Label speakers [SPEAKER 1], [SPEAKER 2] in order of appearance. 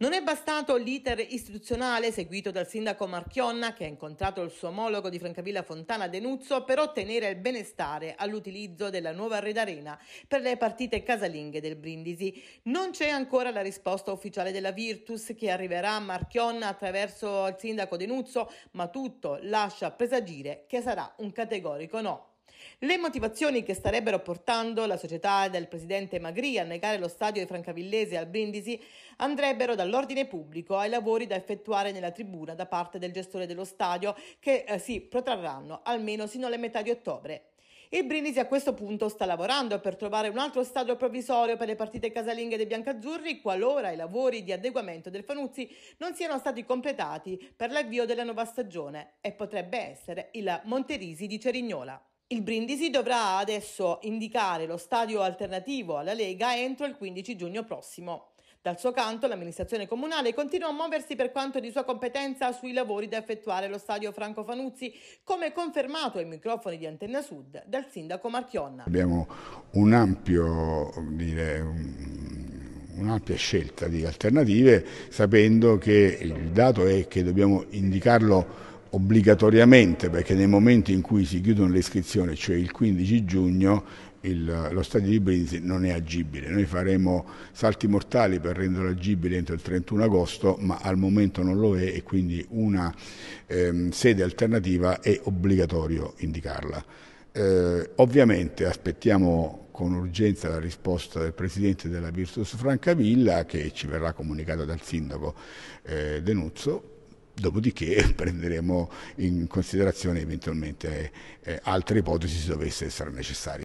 [SPEAKER 1] Non è bastato l'iter istituzionale seguito dal sindaco Marchionna, che ha incontrato il suo omologo di Francavilla Fontana Denuzzo, per ottenere il benestare all'utilizzo della nuova Red Arena per le partite casalinghe del Brindisi. Non c'è ancora la risposta ufficiale della Virtus, che arriverà a Marchionna attraverso il sindaco Denuzzo, ma tutto lascia presagire che sarà un categorico no. Le motivazioni che starebbero portando la società del presidente Magri a negare lo stadio di Francavillese al Brindisi andrebbero dall'ordine pubblico ai lavori da effettuare nella tribuna da parte del gestore dello stadio che eh, si protrarranno almeno sino alla metà di ottobre. Il Brindisi a questo punto sta lavorando per trovare un altro stadio provvisorio per le partite casalinghe dei biancazzurri qualora i lavori di adeguamento del Fanuzzi non siano stati completati per l'avvio della nuova stagione e potrebbe essere il Monterisi di Cerignola. Il Brindisi dovrà adesso indicare lo stadio alternativo alla Lega entro il 15 giugno prossimo. Dal suo canto l'amministrazione comunale continua a muoversi per quanto di sua competenza sui lavori da effettuare allo stadio Franco Fanuzzi, come confermato ai microfoni di Antenna Sud dal sindaco Marchionna.
[SPEAKER 2] Abbiamo un ampio, dire, un'ampia scelta di alternative sapendo che il dato è che dobbiamo indicarlo obbligatoriamente, perché nei momenti in cui si chiudono le iscrizioni, cioè il 15 giugno, il, lo stadio di Brindisi non è agibile. Noi faremo salti mortali per renderlo agibile entro il 31 agosto, ma al momento non lo è e quindi una ehm, sede alternativa è obbligatorio indicarla. Eh, ovviamente aspettiamo con urgenza la risposta del presidente della Virtus Francavilla che ci verrà comunicata dal sindaco eh, Denuzzo Dopodiché prenderemo in considerazione eventualmente eh, altre ipotesi se dovesse essere necessario.